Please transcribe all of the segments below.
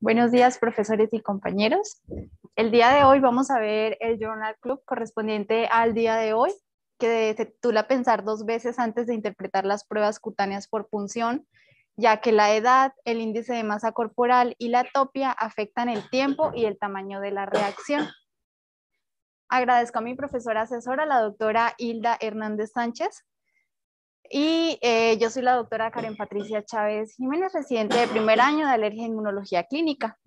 Buenos días, profesores y compañeros. El día de hoy vamos a ver el Journal Club correspondiente al día de hoy, que se titula Pensar dos veces antes de interpretar las pruebas cutáneas por punción, ya que la edad, el índice de masa corporal y la topia afectan el tiempo y el tamaño de la reacción. Agradezco a mi profesora asesora, la doctora Hilda Hernández Sánchez, y eh, yo soy la doctora Karen Patricia Chávez Jiménez, residente de primer año de alergia e inmunología clínica.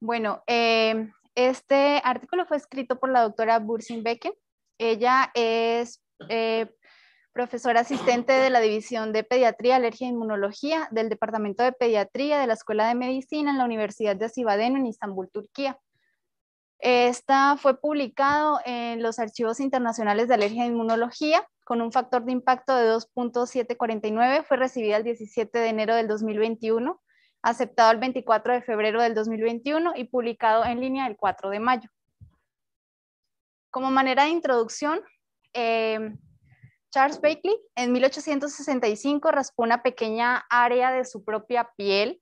Bueno, em, este artículo fue escrito por la doctora Bursin Becker. Ella es eh, profesora asistente de la División de Pediatría, Alergia e Inmunología del Departamento de Pediatría de la Escuela de Medicina en la Universidad de Acibadeno en Estambul, Turquía. Esta fue publicado en los Archivos Internacionales de Alergia e Inmunología con un factor de impacto de 2.749, fue recibida el 17 de enero del 2021, aceptado el 24 de febrero del 2021 y publicado en línea el 4 de mayo. Como manera de introducción, eh, Charles Bakley en 1865 raspó una pequeña área de su propia piel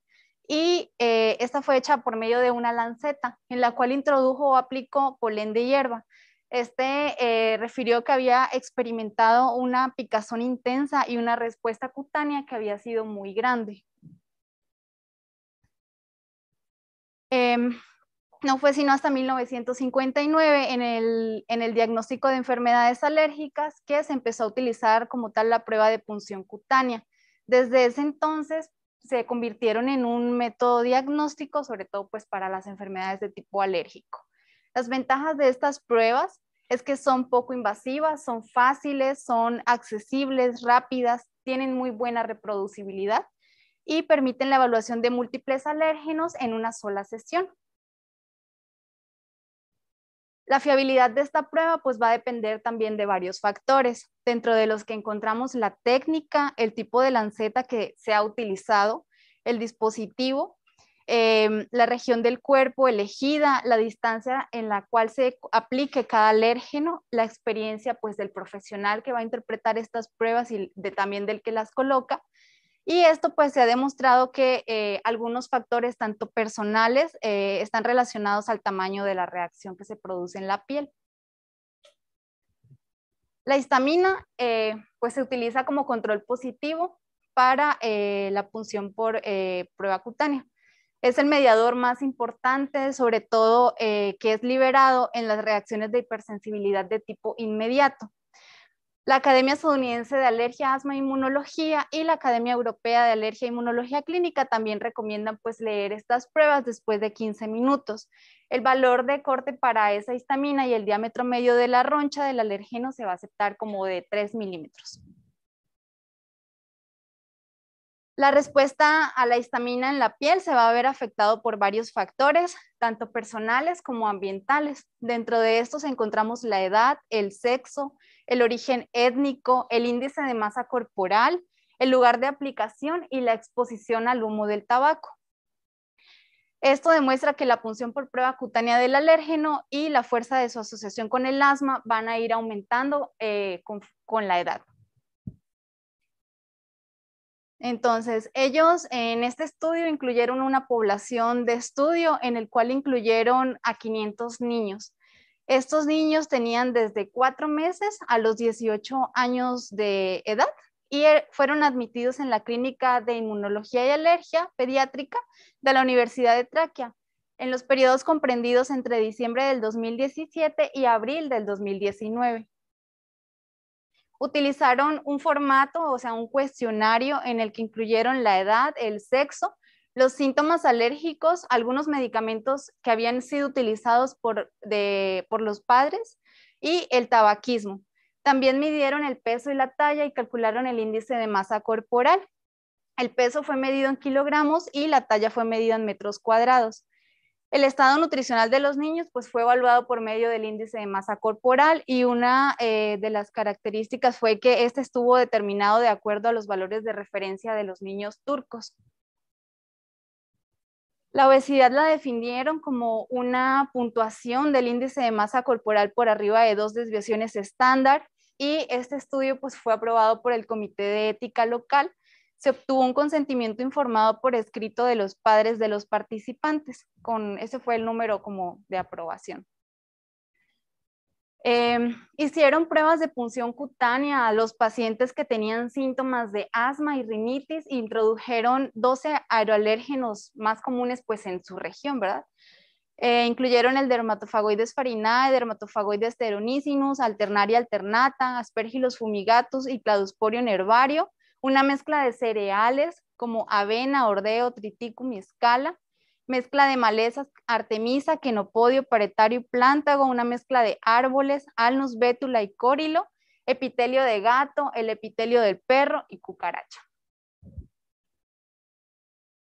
y eh, esta fue hecha por medio de una lanceta en la cual introdujo o aplicó polen de hierba. Este eh, refirió que había experimentado una picazón intensa y una respuesta cutánea que había sido muy grande. Em, no fue sino hasta 1959 en el, diagnóstico de enfermedades alérgicas que se empezó a utilizar como tal la prueba de punción cutánea. Desde ese entonces se convirtieron en un método diagnóstico, sobre todo pues para las enfermedades de tipo alérgico. Las ventajas de estas pruebas es que son poco invasivas, son fáciles, son accesibles, rápidas, tienen muy buena reproducibilidad y permiten la evaluación de múltiples alérgenos en una sola sesión. La fiabilidad de esta prueba pues va a depender también de varios factores, dentro de los que encontramos la técnica, el tipo de lanceta que se ha utilizado, el dispositivo, em, la región del cuerpo elegida, la distancia en la cual se aplique cada alérgeno, la experiencia pues del profesional que va a interpretar estas pruebas y también del que las coloca, y esto pues se ha demostrado que eh, algunos factores, tanto personales, eh, están relacionados al tamaño de la reacción que se produce en la piel. La histamina eh, pues se utiliza como control positivo para la punción por prueba cutánea. Es el mediador más importante, sobre todo que es liberado en las reacciones de hipersensibilidad de tipo inmediato la Academia Estadounidense de Alergia, Asma e Inmunología y la Academia Europea de Alergia e Inmunología Clínica también recomiendan pues leer estas pruebas después de 15 minutos. El valor de corte para esa histamina y el diámetro medio de la roncha del alergeno se va a aceptar como de 3 milímetros. La respuesta a la histamina en la piel se va a ver afectado por varios factores, tanto personales como ambientales. Dentro de estos encontramos la edad, el sexo, el origen étnico, el índice de masa corporal, el lugar de aplicación y la exposición al humo del tabaco. Esto demuestra que la punción por prueba cutánea del alérgeno y la fuerza de su asociación con el asma van a ir aumentando eh, con, la edad. Entonces, ellos en este estudio incluyeron una población de estudio en el cual incluyeron a 500 niños. Estos niños tenían desde cuatro meses a los 18 años de edad y eh, fueron admitidos en la Clínica de Inmunología y Alergia Pediátrica de la Universidad de Traquia en los periodos comprendidos entre diciembre del 2017 y abril del 2019 utilizaron un formato, o sea, un cuestionario en el que incluyeron la edad, el sexo los síntomas alérgicos, algunos medicamentos que habían sido utilizados por, los padres y el tabaquismo. También midieron el peso y la talla y calcularon el índice de masa corporal. El peso fue medido en kilogramos y la talla fue medida en metros cuadrados. El estado nutricional de los niños pues, fue evaluado por medio del índice de masa corporal y una eh, de las características fue que este estuvo determinado de acuerdo a los valores de referencia de los niños turcos. La obesidad la definieron como una puntuación del índice de masa corporal por arriba de dos desviaciones estándar y este estudio pues, fue aprobado por el Comité de Ética Local. Se obtuvo un consentimiento informado por escrito de los padres de los participantes. Con, ese fue el número como de aprobación. Em, hicieron pruebas de punción cutánea a los pacientes que tenían síntomas de asma y rinitis e introdujeron 12 aeroalérgenos más comunes pues en su región, ¿verdad? Eh, incluyeron el dermatofagoides farinae, dermatofagoides teronicinus, alternaria alternata, aspergillus fumigatus y cladosporium nervario, una mezcla de cereales como avena, ordeo, triticum y escala, mezcla de malezas artemisa, quenopodio, paretario y plántago, una mezcla de árboles, alnus, bétula y córilo, epitelio de gato, el epitelio del perro y cucaracha.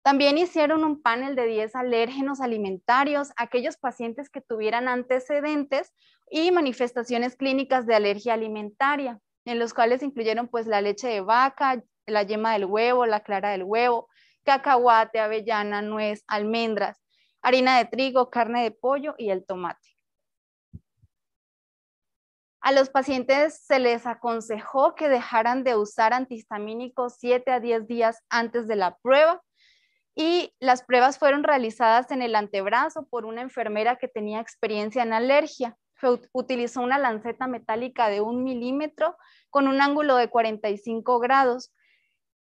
También hicieron un panel de 10 alérgenos alimentarios, aquellos pacientes que tuvieran antecedentes y manifestaciones clínicas de alergia alimentaria, en los cuales incluyeron pues la leche de vaca, la yema del huevo, la clara del huevo, cacahuate, avellana, nuez, almendras, harina de trigo, carne de pollo y el tomate. A los pacientes se les aconsejó que dejaran de usar antihistamínicos 7 a 10 días antes de la prueba y las pruebas fueron realizadas en el antebrazo por una enfermera que tenía experiencia en alergia. Utilizó una lanceta metálica de un milímetro con un ángulo de 45 grados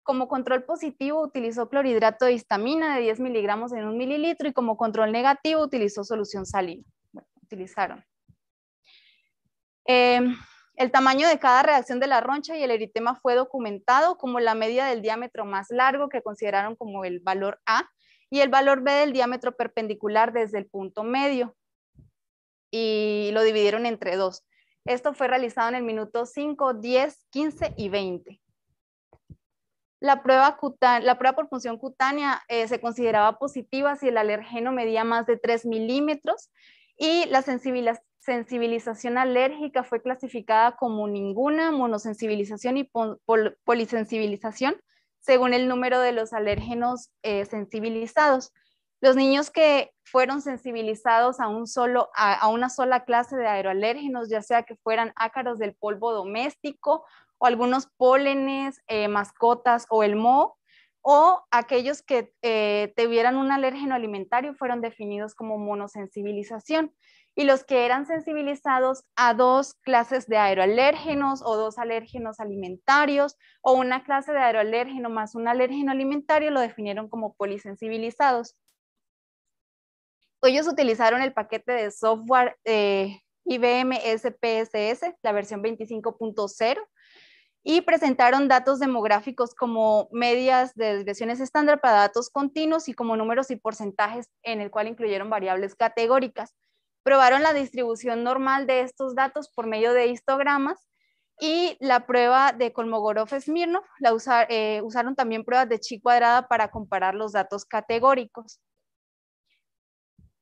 como control positivo utilizó clorhidrato de histamina de 10 miligramos en un mililitro y como control negativo utilizó solución salina. utilizaron. Em, el tamaño de cada reacción de la roncha y el eritema fue documentado como la media del diámetro más largo que consideraron como el valor A y el valor B del diámetro perpendicular desde el punto medio y lo dividieron entre dos. Esto fue realizado en el minuto 5, 10, 15 y 20. La prueba, la prueba por función cutánea eh, se consideraba positiva si el alergeno medía más de 3 milímetros y la sensibilización alérgica fue clasificada como ninguna, monosensibilización y polisensibilización según el número de los alérgenos eh, sensibilizados. Los niños que fueron sensibilizados a, un solo, a, una sola clase de aeroalérgenos, ya sea que fueran ácaros del polvo doméstico algunos pólenes, eh, mascotas o el moho, o aquellos que eh, tuvieran un alérgeno alimentario fueron definidos como monosensibilización y los que eran sensibilizados a dos clases de aeroalérgenos o dos alérgenos alimentarios o una clase de aeroalérgeno más un alérgeno alimentario lo definieron como polisensibilizados. Ellos utilizaron el paquete de software eh, IBM SPSS, la versión 25.0, y presentaron datos demográficos como medias de desviaciones estándar para datos continuos y como números y porcentajes en el cual incluyeron variables categóricas. Probaron la distribución normal de estos datos por medio de histogramas y la prueba de Kolmogorov-Smirnov, la eh, usaron también pruebas de chi cuadrada para comparar los datos categóricos.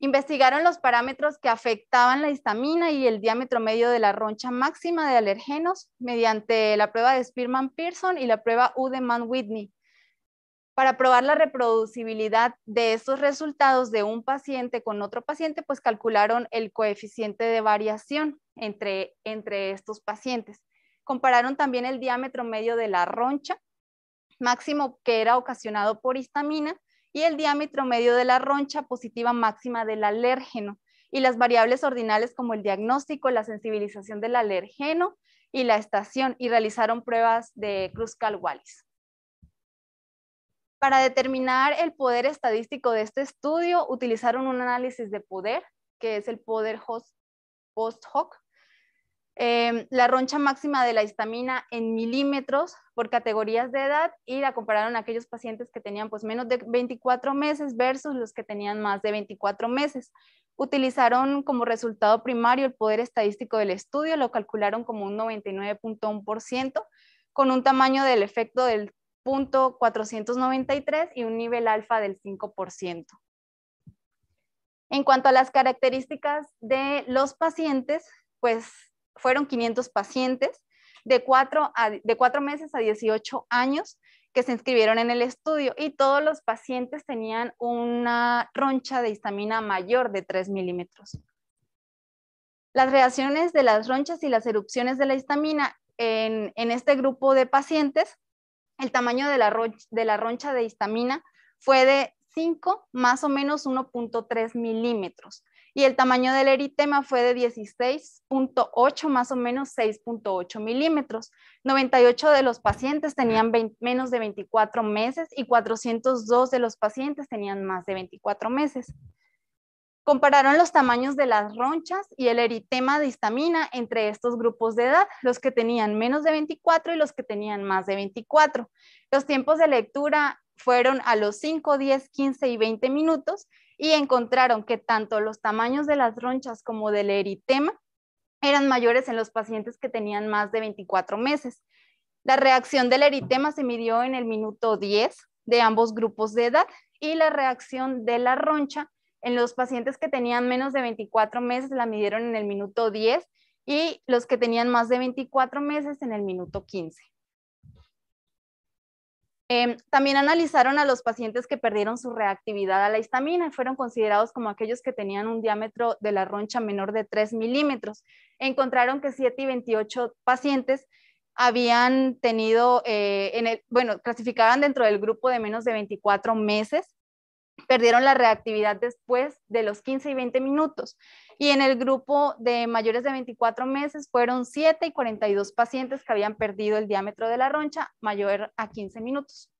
Investigaron los parámetros que afectaban la histamina y el diámetro medio de la roncha máxima de alergenos mediante la prueba de Spearman-Pearson y la prueba U de Mann-Whitney. Para probar la reproducibilidad de estos resultados de un paciente con otro paciente, pues calcularon el coeficiente de variación entre, entre estos pacientes. Compararon también el diámetro medio de la roncha máximo que era ocasionado por histamina y el diámetro medio de la roncha positiva máxima del alérgeno y las variables ordinales como el diagnóstico, la sensibilización del alérgeno y la estación y realizaron pruebas de Kruskal-Wallis. Para determinar el poder estadístico de este estudio utilizaron un análisis de poder que es el poder post hoc Em, la roncha máxima de la histamina en milímetros por categorías de edad y la compararon a aquellos pacientes que tenían pues menos de 24 meses versus los que tenían más de 24 meses. Utilizaron como resultado primario el poder estadístico del estudio, lo calcularon como un 99.1% con un tamaño del efecto del punto 493 y un nivel alfa del 5%. En cuanto a las características de los pacientes, pues fueron 500 pacientes de 4, meses a 18 años que se inscribieron en el estudio y todos los pacientes tenían una roncha de histamina mayor de 3 milímetros. Las reacciones de las ronchas y las erupciones de la histamina en, este grupo de pacientes, el tamaño de la, de la roncha de histamina fue de 5 más o menos 1.3 milímetros y el tamaño del eritema fue de 16.8, más o menos 6.8 milímetros. 98 de los pacientes tenían menos de 24 meses y 402 de los pacientes tenían más de 24 meses. Compararon los tamaños de las ronchas y el eritema de histamina entre estos grupos de edad, los que tenían menos de 24 y los que tenían más de 24. Los tiempos de lectura fueron a los 5, 10, 15 y 20 minutos y encontraron que tanto los tamaños de las ronchas como del eritema eran mayores en los pacientes que tenían más de 24 meses. La reacción del eritema se midió en el minuto 10 de ambos grupos de edad y la reacción de la roncha en los pacientes que tenían menos de 24 meses la midieron en el minuto 10 y los que tenían más de 24 meses en el minuto 15. Em, también analizaron a los pacientes que perdieron su reactividad a la histamina y fueron considerados como aquellos que tenían un diámetro de la roncha menor de 3 milímetros. Encontraron que 7 y 28 pacientes habían tenido, eh, bueno, clasificaban dentro del grupo de menos de 24 meses perdieron la reactividad después de los 15 y 20 minutos. Y en el grupo de mayores de 24 meses fueron 7 y 42 pacientes que habían perdido el diámetro de la roncha mayor a 15 minutos.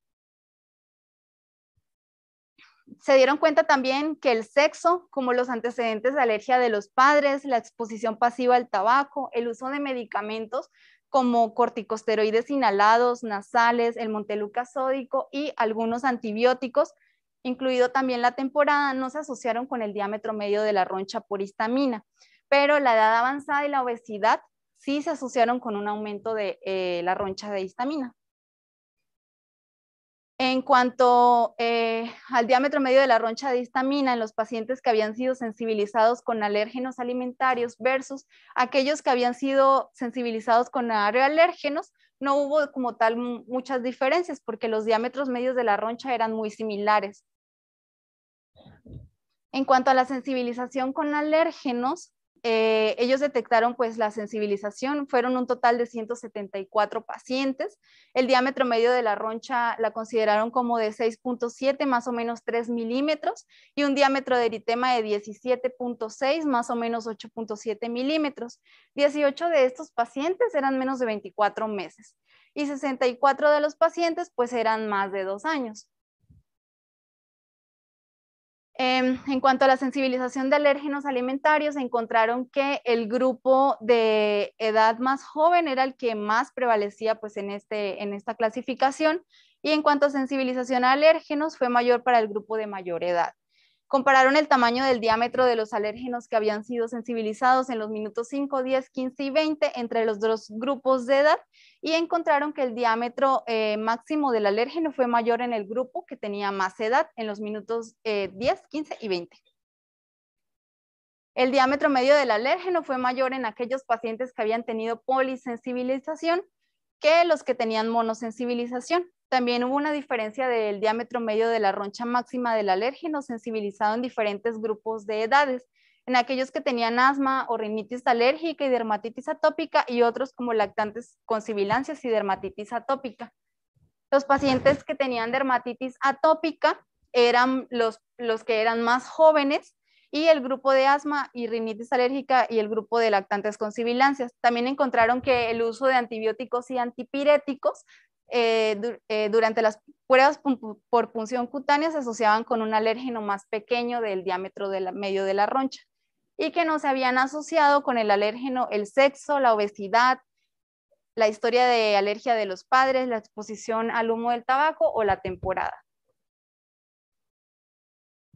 Se dieron cuenta también que el sexo, como los antecedentes de alergia de los padres, la exposición pasiva al tabaco, el uso de medicamentos como corticosteroides inhalados, nasales, el monteluca sódico y algunos antibióticos, incluido también la temporada, no se asociaron con el diámetro medio de la roncha por histamina, pero la edad avanzada y la obesidad sí se asociaron con un aumento de eh, la roncha de histamina. En cuanto eh, al diámetro medio de la roncha de histamina en los pacientes que habían sido sensibilizados con alérgenos alimentarios versus aquellos que habían sido sensibilizados con alérgenos, no hubo como tal muchas diferencias porque los diámetros medios de la roncha eran muy similares. En cuanto a la sensibilización con alérgenos, eh, ellos detectaron pues la sensibilización, fueron un total de 174 pacientes, el diámetro medio de la roncha la consideraron como de 6.7, más o menos 3 milímetros, y un diámetro de eritema de 17.6, más o menos 8.7 milímetros. 18 de estos pacientes eran menos de 24 meses y 64 de los pacientes pues eran más de dos años. Em, en cuanto a la sensibilización de alérgenos alimentarios, encontraron que el grupo de edad más joven era el que más prevalecía pues, en, este, en esta clasificación y en cuanto a sensibilización a alérgenos fue mayor para el grupo de mayor edad. Compararon el tamaño del diámetro de los alérgenos que habían sido sensibilizados en los minutos 5, 10, 15 y 20 entre los dos grupos de edad y encontraron que el diámetro eh, máximo del alérgeno fue mayor en el grupo que tenía más edad en los minutos 10, eh, 15 y 20. El diámetro medio del alérgeno fue mayor en aquellos pacientes que habían tenido polisensibilización que los que tenían monosensibilización. También hubo una diferencia del diámetro medio de la roncha máxima del alérgeno sensibilizado en diferentes grupos de edades, en aquellos que tenían asma o rinitis alérgica y dermatitis atópica y otros como lactantes con sibilancias y dermatitis atópica. Los pacientes que tenían dermatitis atópica eran los, los que eran más jóvenes y el grupo de asma y rinitis alérgica y el grupo de lactantes con sibilancias. También encontraron que el uso de antibióticos y antipiréticos eh, eh, durante las pruebas por punción cutánea se asociaban con un alérgeno más pequeño del diámetro medio de la roncha y que no se habían asociado con el alérgeno el sexo, la obesidad, la historia de alergia de los padres, la exposición al humo del tabaco o la temporada.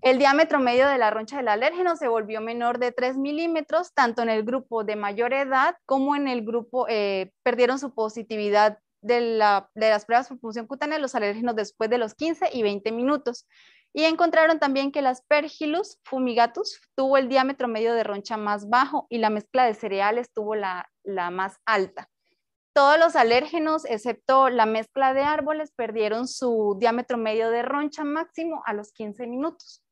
El diámetro medio de la roncha del alérgeno se volvió menor de 3 milímetros, tanto en el grupo de mayor edad como en el grupo, eh, perdieron su positividad de, las pruebas por función cutánea los alérgenos después de los 15 y 20 minutos. Y encontraron también que las Aspergillus fumigatus tuvo el diámetro medio de roncha más bajo y la mezcla de cereales tuvo la más alta. Todos los alérgenos, excepto la mezcla de árboles, perdieron su diámetro medio de roncha máximo a los 15 minutos.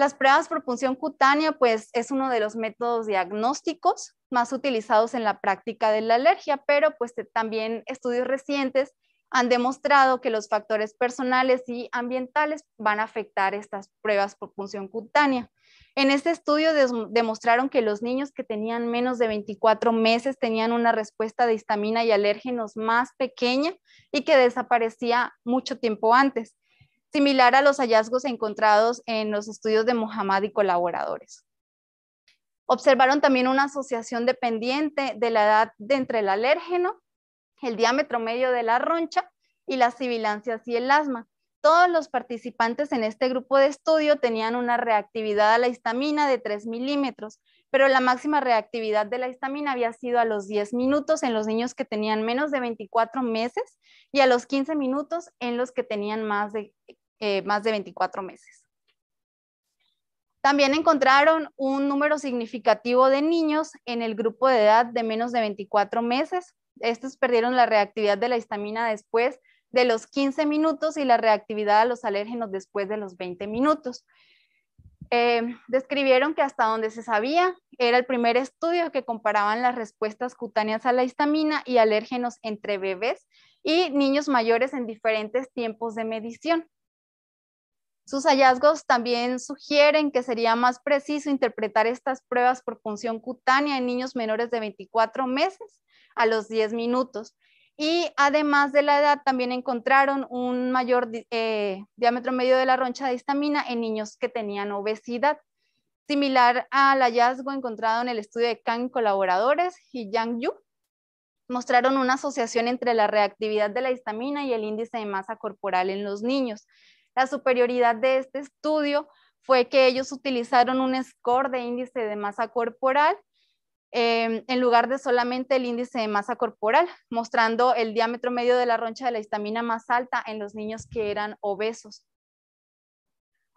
Las pruebas por punción cutánea, pues es uno de los métodos diagnósticos más utilizados en la práctica de la alergia, pero pues también estudios recientes han demostrado que los factores personales y ambientales van a afectar estas pruebas por punción cutánea. En este estudio demostraron que los niños que tenían menos de 24 meses tenían una respuesta de histamina y alérgenos más pequeña y que desaparecía mucho tiempo antes similar a los hallazgos encontrados en los estudios de Mohammad y colaboradores. Observaron también una asociación dependiente de la edad de entre el alérgeno, el diámetro medio de la roncha y las sibilancias y el asma. Todos los participantes en este grupo de estudio tenían una reactividad a la histamina de 3 milímetros, pero la máxima reactividad de la histamina había sido a los 10 minutos en los niños que tenían menos de 24 meses y a los 15 minutos en los que tenían más de eh, más de 24 meses. También encontraron un número significativo de niños en el grupo de edad de menos de 24 meses. Estos perdieron la reactividad de la histamina después de los 15 minutos y la reactividad a los alérgenos después de los 20 minutos. Eh, describieron que hasta donde se sabía era el primer estudio que comparaban las respuestas cutáneas a la histamina y alérgenos entre bebés y niños mayores en diferentes tiempos de medición. Sus hallazgos también sugieren que sería más preciso interpretar estas pruebas por función cutánea en niños menores de 24 meses a los 10 minutos. Y además de la edad, también encontraron un mayor eh, diámetro medio de la roncha de histamina en niños que tenían obesidad, similar al hallazgo encontrado en el estudio de Kang colaboradores y Yang Yu. Mostraron una asociación entre la reactividad de la histamina y el índice de masa corporal en los niños. La superioridad de este estudio fue que ellos utilizaron un score de índice de masa corporal eh, en lugar de solamente el índice de masa corporal, mostrando el diámetro medio de la roncha de la histamina más alta en los niños que eran obesos.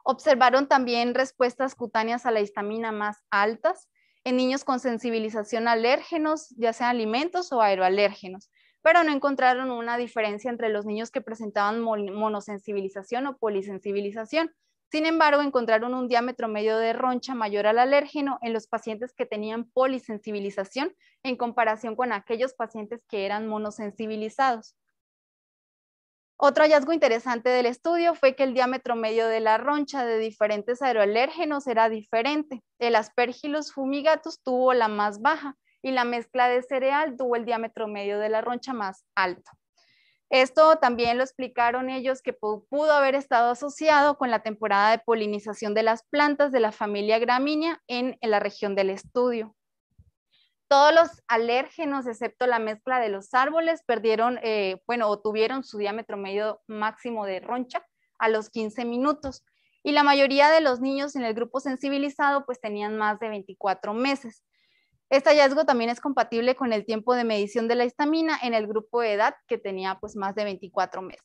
Observaron también respuestas cutáneas a la histamina más altas en niños con sensibilización alérgenos, ya sean alimentos o aeroalérgenos pero no encontraron una diferencia entre los niños que presentaban monosensibilización o polisensibilización. Sin embargo, encontraron un diámetro medio de roncha mayor al alérgeno en los pacientes que tenían polisensibilización en comparación con aquellos pacientes que eran monosensibilizados. Otro hallazgo interesante del estudio fue que el diámetro medio de la roncha de diferentes aeroalérgenos era diferente. El Aspergillus fumigatus tuvo la más baja, y la mezcla de cereal tuvo el diámetro medio de la roncha más alto. Esto también lo explicaron ellos que pudo haber estado asociado con la temporada de polinización de las plantas de la familia gramínea en, la región del estudio. Todos los alérgenos, excepto la mezcla de los árboles, perdieron, eh, bueno, o tuvieron su diámetro medio máximo de roncha a los 15 minutos. Y la mayoría de los niños en el grupo sensibilizado pues tenían más de 24 meses. Este hallazgo también es compatible con el tiempo de medición de la histamina en el grupo de edad que tenía pues, más de 24 meses.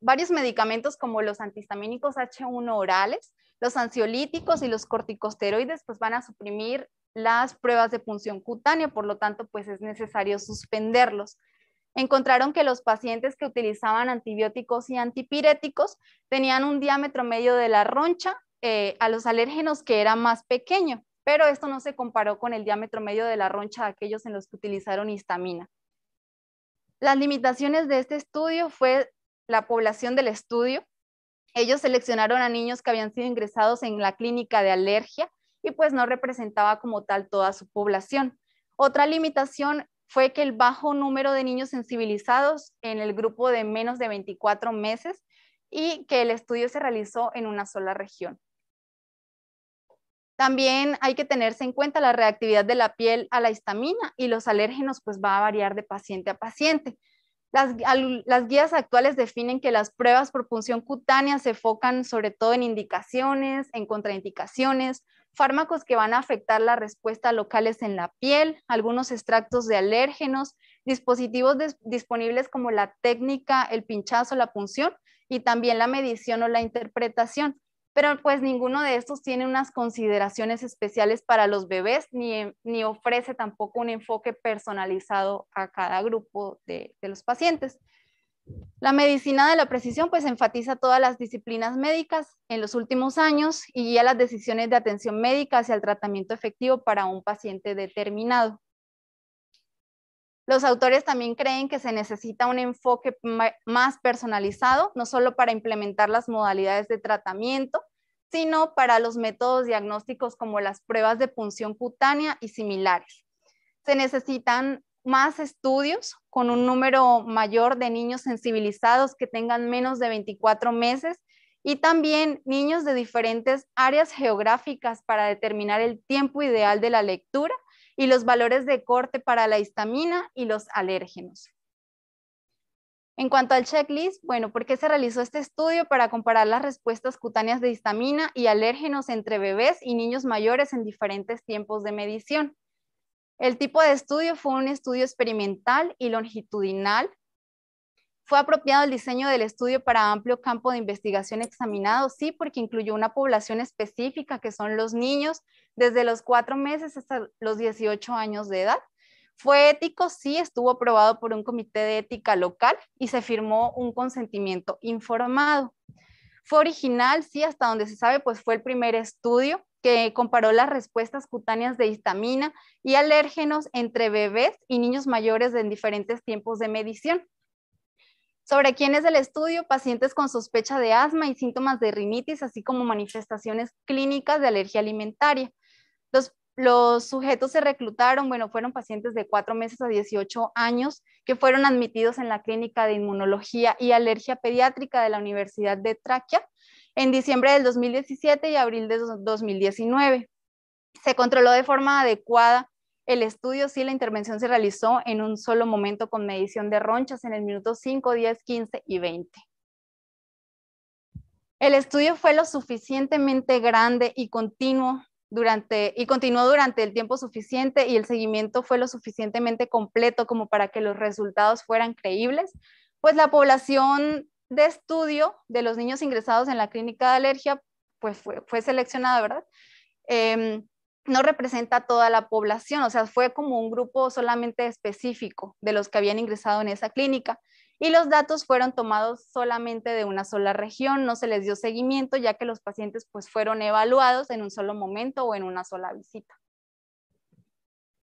varios medicamentos como los antihistamínicos H1 orales, los ansiolíticos y los corticosteroides pues, van a suprimir las pruebas de punción cutánea, por lo tanto pues, es necesario suspenderlos encontraron que los pacientes que utilizaban antibióticos y antipiréticos tenían un diámetro medio de la roncha eh, a los alérgenos que era más pequeño pero esto no se comparó con el diámetro medio de la roncha de aquellos en los que utilizaron histamina. Las limitaciones de este estudio fue la población del estudio. Ellos seleccionaron a niños que habían sido ingresados en la clínica de alergia y pues no representaba como tal toda su población. Otra limitación fue que el bajo número de niños sensibilizados en el grupo de menos de 24 meses y que el estudio se realizó en una sola región. También hay que tenerse en cuenta la reactividad de la piel a la histamina y los alérgenos pues va a variar de paciente a paciente. Las, guías actuales definen que las pruebas por punción cutánea se focan sobre todo en indicaciones, en contraindicaciones, fármacos que van a afectar la respuesta locales en la piel, algunos extractos de alérgenos, dispositivos disponibles como la técnica, el pinchazo, la punción y también la medición o la interpretación pero pues ninguno de estos tiene unas consideraciones especiales para los bebés ni, ofrece tampoco un enfoque personalizado a cada grupo de, de los pacientes. La medicina de la precisión pues enfatiza todas las disciplinas médicas en los últimos años y guía las decisiones de atención médica hacia el tratamiento efectivo para un paciente determinado. Los autores también creen que se necesita un enfoque más personalizado, no solo para implementar las modalidades de tratamiento, sino para los métodos diagnósticos como las pruebas de punción cutánea y similares. Se necesitan más estudios con un número mayor de niños sensibilizados que tengan menos de 24 meses y también niños de diferentes áreas geográficas para determinar el tiempo ideal de la lectura y los valores de corte para la histamina y los alérgenos. En cuanto al checklist, bueno, ¿por qué se realizó este estudio? Para comparar las respuestas cutáneas de histamina y alérgenos entre bebés y niños mayores en diferentes tiempos de medición. El tipo de estudio fue un estudio experimental y longitudinal ¿Fue apropiado el diseño del estudio para amplio campo de investigación examinado? Sí, porque incluyó una población específica que son los niños desde los cuatro meses hasta los 18 años de edad. ¿Fue ético? Sí, estuvo aprobado por un comité de ética local y se firmó un consentimiento informado. ¿Fue original? Sí, hasta donde se sabe, pues fue el primer estudio que comparó las respuestas cutáneas de histamina y alérgenos entre bebés y niños mayores en diferentes tiempos de medición. Sobre quién es el estudio, pacientes con sospecha de asma y síntomas de rinitis, así como manifestaciones clínicas de alergia alimentaria. Los, sujetos se reclutaron, bueno, fueron pacientes de 4 meses a 18 años que fueron admitidos en la Clínica de Inmunología y Alergia Pediátrica de la Universidad de Traquia en diciembre del 2017 y abril de 2019. Se controló de forma adecuada el estudio, sí, la intervención se realizó en un solo momento con medición de ronchas en el minuto 5, 10, 15 y 20. El estudio fue lo suficientemente grande y continuo durante, y continuó durante el tiempo suficiente y el seguimiento fue lo suficientemente completo como para que los resultados fueran creíbles, pues la población de estudio de los niños ingresados en la clínica de alergia pues fue, seleccionada, ¿verdad? Em, no representa a toda la población, o sea, fue como un grupo solamente específico de los que habían ingresado en esa clínica y los datos fueron tomados solamente de una sola región, no se les dio seguimiento ya que los pacientes pues fueron evaluados en un solo momento o en una sola visita.